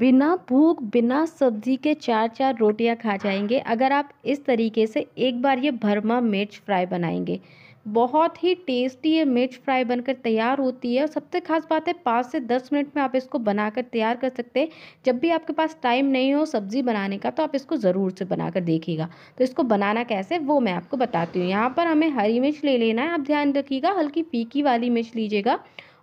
बिना भूख बिना सब्जी के चार चार रोटियां खा जाएंगे अगर आप इस तरीके से एक बार ये भरमा मिर्च फ्राई बनाएंगे बहुत ही टेस्टी ये मिर्च फ्राई बनकर तैयार होती है और सबसे खास बात है पाँच से दस मिनट में आप इसको बनाकर तैयार कर सकते हैं जब भी आपके पास टाइम नहीं हो सब्ज़ी बनाने का तो आप इसको ज़रूर से बनाकर देखिएगा तो इसको बनाना कैसे वो मैं आपको बताती हूँ यहाँ पर हमें हरी मिर्च ले लेना है आप ध्यान रखिएगा हल्की फीकी वाली मिर्च लीजिएगा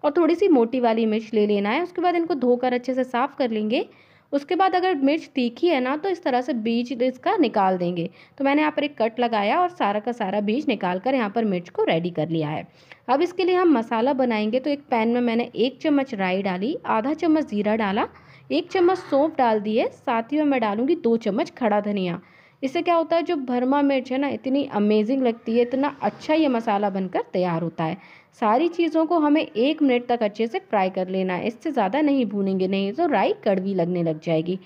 और थोड़ी सी मोटी वाली मिर्च ले लेना है उसके बाद इनको धोकर अच्छे से साफ़ कर लेंगे उसके बाद अगर मिर्च तीखी है ना तो इस तरह से बीज इसका निकाल देंगे तो मैंने यहाँ पर एक कट लगाया और सारा का सारा बीज निकाल कर यहाँ पर मिर्च को रेडी कर लिया है अब इसके लिए हम मसाला बनाएंगे तो एक पैन में मैंने एक चम्मच राई डाली आधा चम्मच ज़ीरा डाला एक चम्मच सौंफ डाल दिए साथ ही में मैं डालूँगी दो चम्मच खड़ा धनिया इससे क्या होता है जो भरमा मिर्च है ना इतनी अमेजिंग लगती है इतना अच्छा ये मसाला बनकर तैयार होता है सारी चीज़ों को हमें एक मिनट तक अच्छे से फ्राई कर लेना है इससे ज़्यादा नहीं भूनेंगे नहीं तो राई कड़वी लगने लग जाएगी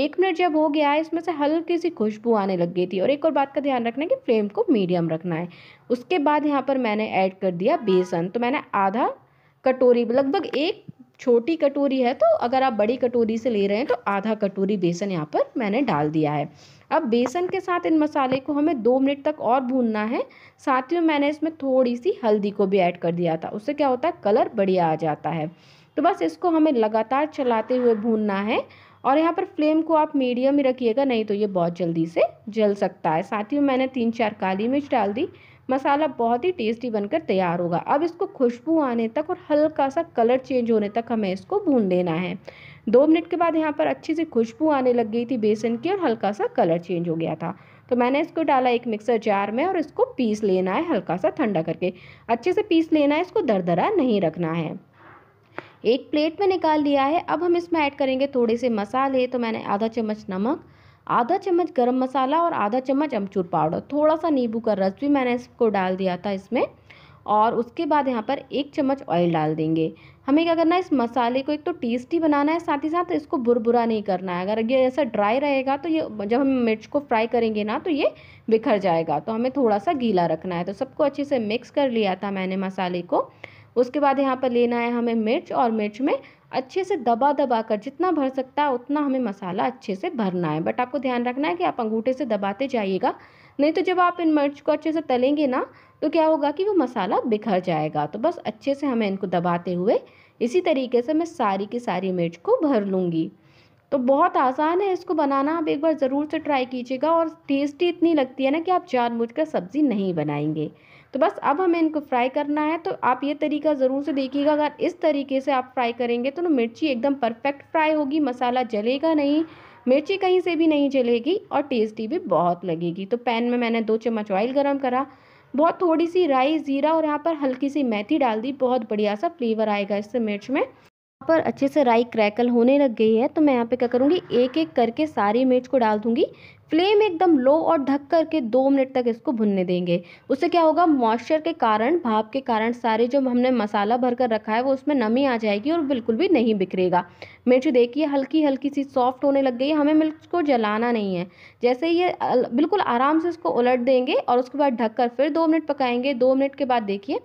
एक मिनट जब हो गया है इसमें से हल्की सी खुशबू आने लग गई थी और एक और बात का ध्यान रखना है कि फ्लेम को मीडियम रखना है उसके बाद यहाँ पर मैंने ऐड कर दिया बेसन तो मैंने आधा कटोरी लगभग एक छोटी कटोरी है तो अगर आप बड़ी कटोरी से ले रहे हैं तो आधा कटोरी बेसन यहाँ पर मैंने डाल दिया है अब बेसन के साथ इन मसाले को हमें दो मिनट तक और भूनना है साथ ही मैंने इसमें थोड़ी सी हल्दी को भी ऐड कर दिया था उससे क्या होता है कलर बढ़िया आ जाता है तो बस इसको हमें लगातार चलाते हुए भूनना है और यहाँ पर फ्लेम को आप मीडियम ही रखिएगा नहीं तो ये बहुत जल्दी से जल सकता है साथ ही मैंने तीन चार काली मिर्च डाल दी मसाला बहुत ही टेस्टी बनकर तैयार होगा अब इसको खुशबू आने तक और हल्का सा कलर चेंज होने तक हमें इसको भून लेना है दो मिनट के बाद यहाँ पर अच्छी सी खुशबू आने लग गई थी बेसन की और हल्का सा कलर चेंज हो गया था तो मैंने इसको डाला एक मिक्सर जार में और इसको पीस लेना है हल्का सा ठंडा करके अच्छे से पीस लेना है इसको दरदरा नहीं रखना है एक प्लेट में निकाल लिया है अब हम इसमें ऐड करेंगे थोड़े से मसाले तो मैंने आधा चम्मच नमक आधा चम्मच गरम मसाला और आधा चम्मच अमचूर पाउडर थोड़ा सा नींबू का रस भी मैंने इसको डाल दिया था इसमें और उसके बाद यहाँ पर एक चम्मच ऑयल डाल देंगे हमें क्या करना है इस मसाले को एक तो टेस्टी बनाना है साथ ही साथ इसको बुरबुरा नहीं करना है अगर ये ऐसा ड्राई रहेगा तो ये जब हम मिर्च को फ्राई करेंगे ना तो ये बिखर जाएगा तो हमें थोड़ा सा गीला रखना है तो सबको अच्छे से मिक्स कर लिया था मैंने मसाले को उसके बाद यहाँ पर लेना है हमें मिर्च और मिर्च में अच्छे से दबा दबा कर जितना भर सकता है उतना हमें मसाला अच्छे से भरना है बट आपको ध्यान रखना है कि आप अंगूठे से दबाते जाइएगा नहीं तो जब आप इन मिर्च को अच्छे से तलेंगे ना तो क्या होगा कि वो मसाला बिखर जाएगा तो बस अच्छे से हमें इनको दबाते हुए इसी तरीके से मैं सारी की सारी मिर्च को भर लूँगी तो बहुत आसान है इसको बनाना आप एक बार ज़रूर से ट्राई कीजिएगा और टेस्टी इतनी लगती है ना कि आप जानबूझकर सब्ज़ी नहीं बनाएंगे तो बस अब हमें इनको फ्राई करना है तो आप ये तरीका ज़रूर से देखिएगा अगर इस तरीके से आप फ्राई करेंगे तो ना मिर्ची एकदम परफेक्ट फ्राई होगी मसाला जलेगा नहीं मिर्ची कहीं से भी नहीं जलेगी और टेस्टी भी बहुत लगेगी तो पैन में मैंने दो चम्मच ऑयल गर्म करा बहुत थोड़ी सी राई ज़ीरा और यहाँ पर हल्की सी मेथी डाल दी बहुत बढ़िया सा फ्लेवर आएगा इससे मिर्च में यहाँ पर अच्छे से राई क्रैकल होने लग गई है तो मैं यहाँ पे क्या करूँगी एक एक करके सारी मिर्च को डाल दूँगी फ्लेम एकदम लो और ढक करके दो मिनट तक इसको भुनने देंगे उससे क्या होगा मॉइस्चर के कारण भाप के कारण सारे जो हमने मसाला भर कर रखा है वो उसमें नमी आ जाएगी और बिल्कुल भी नहीं बिखरेगा मिर्च देखिए हल्की हल्की सी सॉफ्ट होने लग गई हमें मिर्च को जलाना नहीं है जैसे ये बिल्कुल आराम से इसको उलट देंगे और उसके बाद ढक कर फिर दो मिनट पकाएंगे दो मिनट के बाद देखिए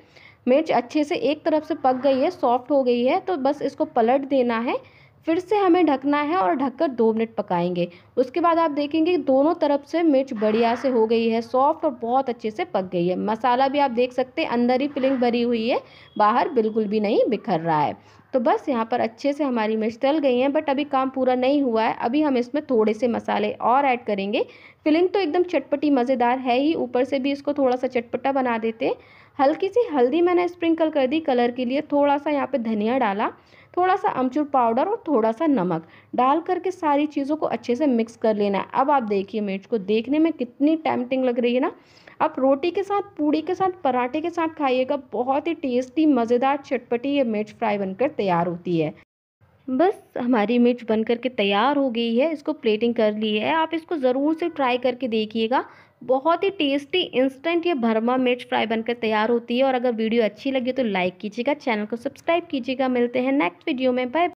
मिर्च अच्छे से एक तरफ से पक गई है सॉफ्ट हो गई है तो बस इसको पलट देना है फिर से हमें ढकना है और ढककर दो मिनट पकाएंगे उसके बाद आप देखेंगे दोनों तरफ से मिर्च बढ़िया से हो गई है सॉफ्ट और बहुत अच्छे से पक गई है मसाला भी आप देख सकते हैं अंदर ही फिलिंग भरी हुई है बाहर बिल्कुल भी नहीं बिखर रहा है तो बस यहाँ पर अच्छे से हमारी मिर्च तल गई हैं बट अभी काम पूरा नहीं हुआ है अभी हम इसमें थोड़े से मसाले और ऐड करेंगे फिलिंग तो एकदम चटपटी मज़ेदार है ही ऊपर से भी इसको थोड़ा सा चटपटा बना देते हल्की सी हल्दी मैंने स्प्रिंकल कर दी कलर के लिए थोड़ा सा यहाँ पे धनिया डाला थोड़ा सा अमचूर पाउडर और थोड़ा सा नमक डाल करके सारी चीज़ों को अच्छे से मिक्स कर लेना है अब आप देखिए मिर्च को देखने में कितनी टैम्पटिंग लग रही है ना आप रोटी के साथ पूड़ी के साथ पराठे के साथ खाइएगा बहुत ही टेस्टी मज़ेदार चटपटी ये मिर्च फ्राई बनकर तैयार होती है बस हमारी मिर्च बन के तैयार हो गई है इसको प्लेटिंग कर ली है आप इसको ज़रूर से ट्राई करके देखिएगा बहुत ही टेस्टी इंस्टेंट ये भरमा मिर्च फ्राई बनकर तैयार होती है और अगर वीडियो अच्छी लगी तो लाइक कीजिएगा चैनल को सब्सक्राइब कीजिएगा मिलते हैं नेक्स्ट वीडियो में बाय